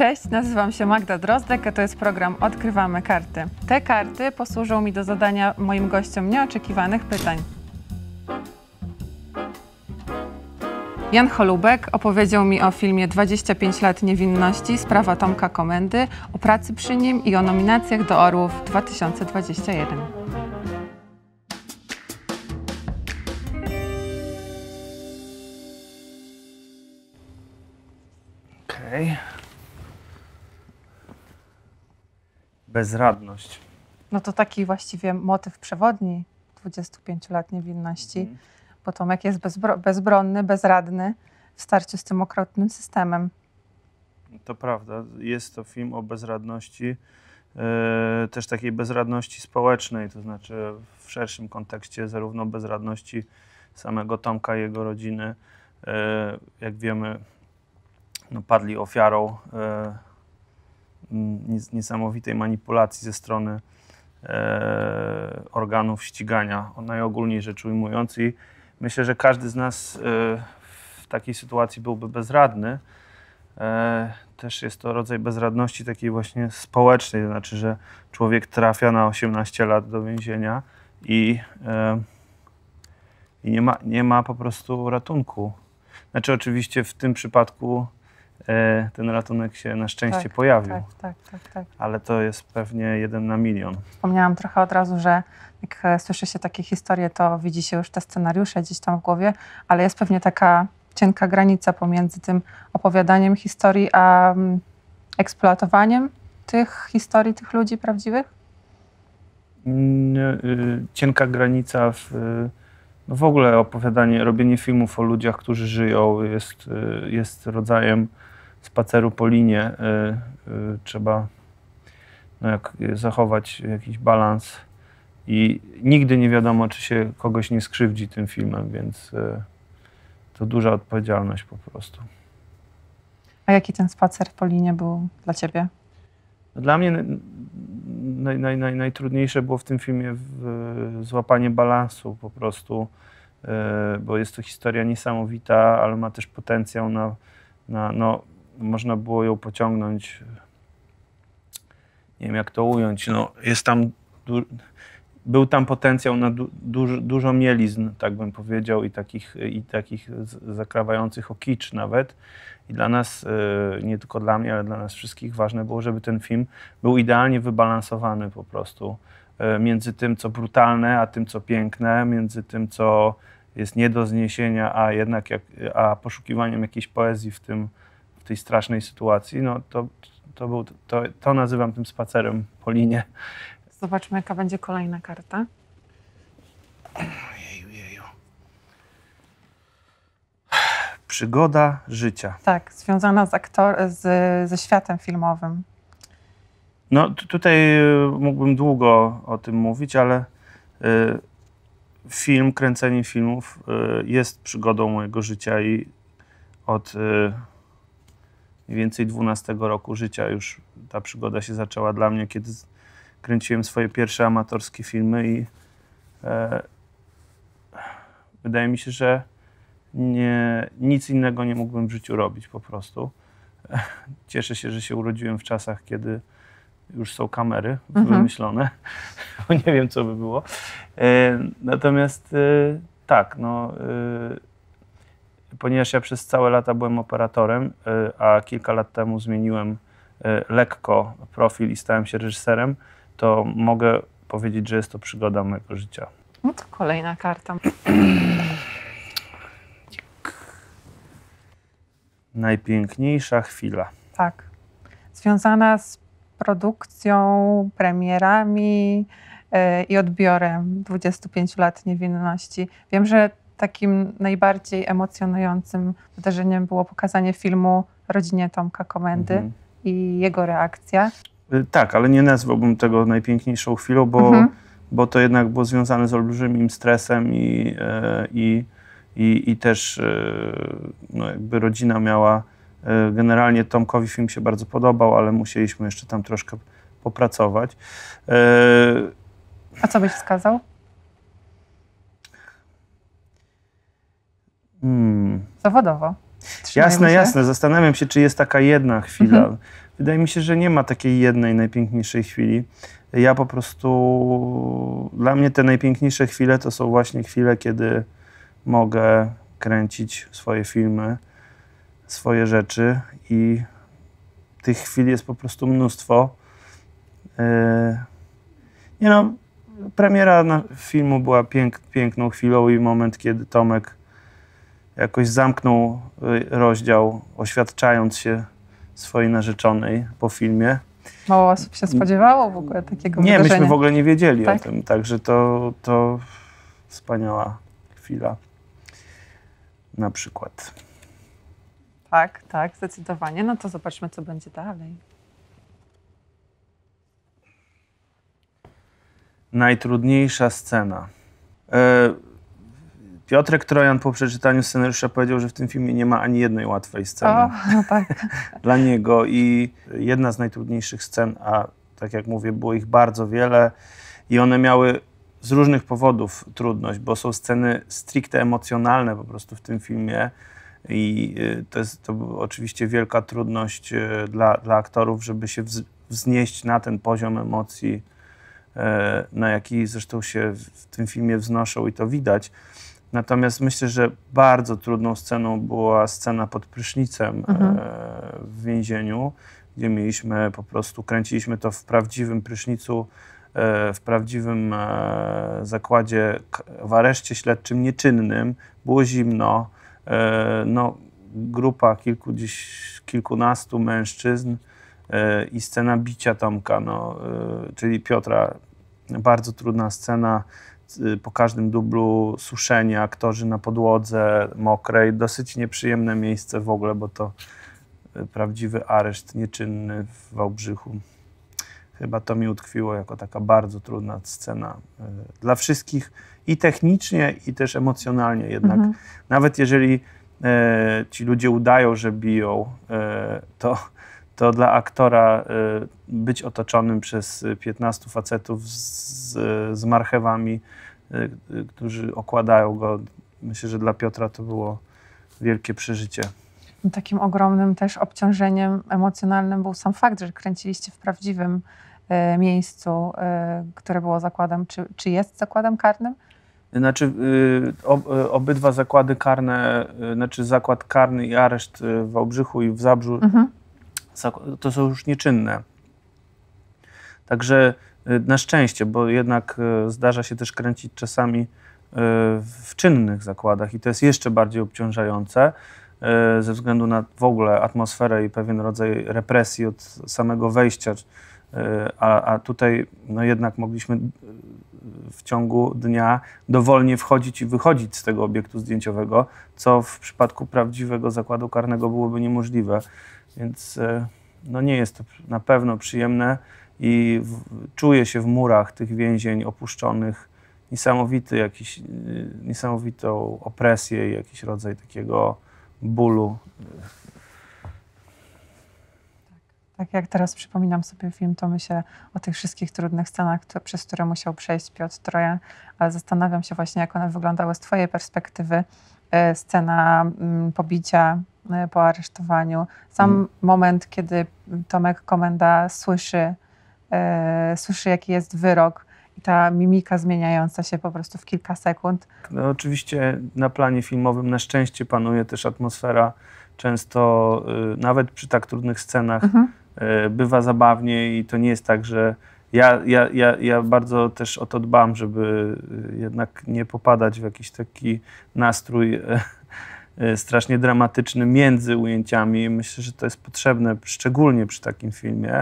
Cześć, nazywam się Magda Drozdek, a to jest program Odkrywamy Karty. Te karty posłużą mi do zadania moim gościom nieoczekiwanych pytań. Jan Holubek opowiedział mi o filmie 25 lat niewinności, sprawa Tomka Komendy, o pracy przy nim i o nominacjach do Orłów 2021. Okej. Okay. bezradność. No to taki właściwie motyw przewodni 25 letniej niewinności, mhm. bo Tomek jest bezbro, bezbronny, bezradny w starciu z tym okropnym systemem. To prawda. Jest to film o bezradności, yy, też takiej bezradności społecznej, to znaczy w szerszym kontekście zarówno bezradności samego Tomka i jego rodziny, yy, jak wiemy, no, padli ofiarą yy, niesamowitej manipulacji ze strony e, organów ścigania, najogólniej rzecz ujmując. I myślę, że każdy z nas e, w takiej sytuacji byłby bezradny. E, też jest to rodzaj bezradności takiej właśnie społecznej, to znaczy, że człowiek trafia na 18 lat do więzienia i, i nie, ma, nie ma po prostu ratunku. Znaczy, oczywiście w tym przypadku E, ten ratunek się na szczęście tak, pojawił. Tak, tak, tak, tak. Ale to jest pewnie jeden na milion. Wspomniałam trochę od razu, że jak e, słyszy się takie historie, to widzi się już te scenariusze gdzieś tam w głowie, ale jest pewnie taka cienka granica pomiędzy tym opowiadaniem historii, a mm, eksploatowaniem tych historii, tych ludzi prawdziwych? Mm, e, cienka granica w, no w ogóle opowiadanie, robienie filmów o ludziach, którzy żyją jest, jest rodzajem spaceru po linie y, y, trzeba no jak, zachować jakiś balans i nigdy nie wiadomo, czy się kogoś nie skrzywdzi tym filmem, więc y, to duża odpowiedzialność po prostu. A jaki ten spacer po linie był dla ciebie? Dla mnie naj, naj, naj, najtrudniejsze było w tym filmie złapanie balansu po prostu, bo jest to historia niesamowita, ale ma też potencjał na, na no, można było ją pociągnąć, nie wiem jak to ująć, no jest tam, du, był tam potencjał na du, dużo mielizn, tak bym powiedział, i takich, i takich zakrawających o kicz nawet. I dla nas, e, nie tylko dla mnie, ale dla nas wszystkich ważne było, żeby ten film był idealnie wybalansowany po prostu e, między tym, co brutalne, a tym, co piękne, między tym, co jest nie do zniesienia, a jednak jak, a poszukiwaniem jakiejś poezji w tym, tej strasznej sytuacji, no to, to, był, to, to nazywam tym spacerem po linie. Zobaczmy, jaka będzie kolejna karta. Jeju, jeju. Przygoda życia. Tak, związana z aktor z, ze światem filmowym. No tutaj y, mógłbym długo o tym mówić, ale y, film, kręcenie filmów y, jest przygodą mojego życia i od y, mniej więcej 12 roku życia już ta przygoda się zaczęła dla mnie, kiedy kręciłem swoje pierwsze amatorskie filmy i e, wydaje mi się, że nie, nic innego nie mógłbym w życiu robić po prostu. Cieszę się, że się urodziłem w czasach, kiedy już są kamery mhm. wymyślone, bo nie wiem, co by było. E, natomiast e, tak, no e, ponieważ ja przez całe lata byłem operatorem, y, a kilka lat temu zmieniłem y, lekko profil i stałem się reżyserem, to mogę powiedzieć, że jest to przygoda mojego życia. No to kolejna karta. Najpiękniejsza chwila. Tak. Związana z produkcją, premierami, y, i odbiorem 25 lat niewinności. Wiem, że takim najbardziej emocjonującym wydarzeniem było pokazanie filmu rodzinie Tomka Komendy mhm. i jego reakcja. Y, tak, ale nie nazwałbym tego najpiękniejszą chwilą, bo, mhm. bo to jednak było związane z olbrzymim stresem i, e, i, i, i też e, no jakby rodzina miała. E, generalnie Tomkowi film się bardzo podobał, ale musieliśmy jeszcze tam troszkę popracować. A co byś wskazał? Hmm. Zawodowo. jasne, się? jasne. Zastanawiam się, czy jest taka jedna chwila. Mhm. Wydaje mi się, że nie ma takiej jednej najpiękniejszej chwili. Ja po prostu. Dla mnie te najpiękniejsze chwile to są właśnie chwile, kiedy mogę kręcić swoje filmy, swoje rzeczy i tych chwil jest po prostu mnóstwo. Yy, nie no, premiera filmu była pięk, piękną chwilą i moment, kiedy Tomek jakoś zamknął y, rozdział, oświadczając się swojej narzeczonej po filmie. Mało osób się spodziewało w ogóle takiego Nie, wydarzenia. myśmy w ogóle nie wiedzieli tak? o tym, także to, to wspaniała chwila. Na przykład. Tak, tak, zdecydowanie. No to zobaczmy, co będzie dalej. Najtrudniejsza scena. E, Piotrek Trojan po przeczytaniu scenariusza powiedział, że w tym filmie nie ma ani jednej łatwej sceny. O, no tak. Dla niego i jedna z najtrudniejszych scen, a tak jak mówię, było ich bardzo wiele i one miały z różnych powodów trudność, bo są sceny stricte emocjonalne po prostu w tym filmie. I y, to jest to oczywiście wielka trudność y, dla, dla aktorów, żeby się wznieść na ten poziom emocji, y, na jaki zresztą się w tym filmie wznoszą i to widać. Natomiast myślę, że bardzo trudną sceną była scena pod prysznicem e, mhm. w więzieniu, gdzie mieliśmy po prostu, kręciliśmy to w prawdziwym prysznicu, e, w prawdziwym e, zakładzie, w areszcie śledczym nieczynnym. Było zimno. No, grupa kilku, kilkunastu mężczyzn i scena bicia Tomka, no, czyli Piotra. Bardzo trudna scena Y, po każdym dublu suszenie, aktorzy na podłodze mokrej. Dosyć nieprzyjemne miejsce w ogóle, bo to y, prawdziwy areszt nieczynny w Wałbrzychu. Chyba to mi utkwiło jako taka bardzo trudna scena y, dla wszystkich i technicznie, i też emocjonalnie jednak. Mhm. Nawet jeżeli e, ci ludzie udają, że biją, e, to to dla aktora y, być otoczonym przez 15 y, facetów z, z marchewami, y, którzy okładają go, myślę, że dla Piotra to było wielkie przeżycie. Takim ogromnym też obciążeniem emocjonalnym był sam fakt, że kręciliście w prawdziwym miejscu, które było zakładem, czy, czy jest zakładem karnym? Znaczy, obydwa zakłady karne, znaczy zakład karny i areszt w Wałbrzychu i w Zabrzu mhm to są już nieczynne. Także y, na szczęście, bo jednak y, zdarza się też kręcić czasami y, w czynnych zakładach i to jest jeszcze bardziej obciążające ze względu na w ogóle atmosferę i pewien rodzaj represji od samego wejścia. A, a tutaj no jednak mogliśmy w ciągu dnia dowolnie wchodzić i wychodzić z tego obiektu zdjęciowego, co w przypadku prawdziwego zakładu karnego byłoby niemożliwe. Więc e, no nie jest to na pewno przyjemne i w, czuję się w murach tych więzień opuszczonych niesamowity jakiś, e, niesamowitą opresję i jakiś rodzaj takiego bólu. Tak, tak jak teraz przypominam sobie film, to myślę o tych wszystkich trudnych scenach, to, przez które musiał przejść Piotr Troja, ale zastanawiam się właśnie, jak one wyglądały z Twojej perspektywy. E, scena mm, pobicia po aresztowaniu, sam hmm. moment, kiedy Tomek Komenda słyszy, e, słyszy jaki jest wyrok i ta mimika zmieniająca się po prostu w kilka sekund. No, oczywiście na planie filmowym na szczęście panuje też atmosfera często, y, nawet przy tak trudnych scenach, mhm. y, bywa zabawnie i to nie jest tak, że ja, ja, ja, ja bardzo też o to dbam, żeby y, jednak nie popadać w jakiś taki nastrój e, E, strasznie dramatyczny między ujęciami. Myślę, że to jest potrzebne, szczególnie przy takim filmie,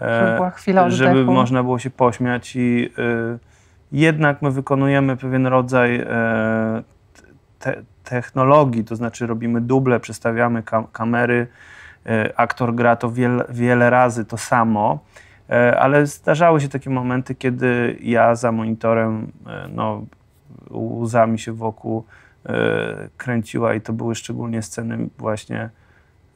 e, żeby, żeby można było się pośmiać i e, jednak my wykonujemy pewien rodzaj te technologii, to znaczy robimy duble, przestawiamy kam kamery, aktor gra to wiele, wiele razy to samo, ale zdarzały się takie momenty, kiedy ja za monitorem no, łzami się wokół E, kręciła i to były szczególnie sceny właśnie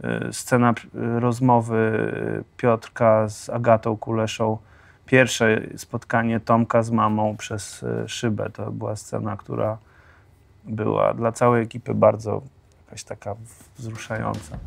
e, scena e, rozmowy Piotrka z Agatą Kuleszą. Pierwsze spotkanie Tomka z mamą przez szybę. To była scena, która była dla całej ekipy bardzo jakaś taka wzruszająca.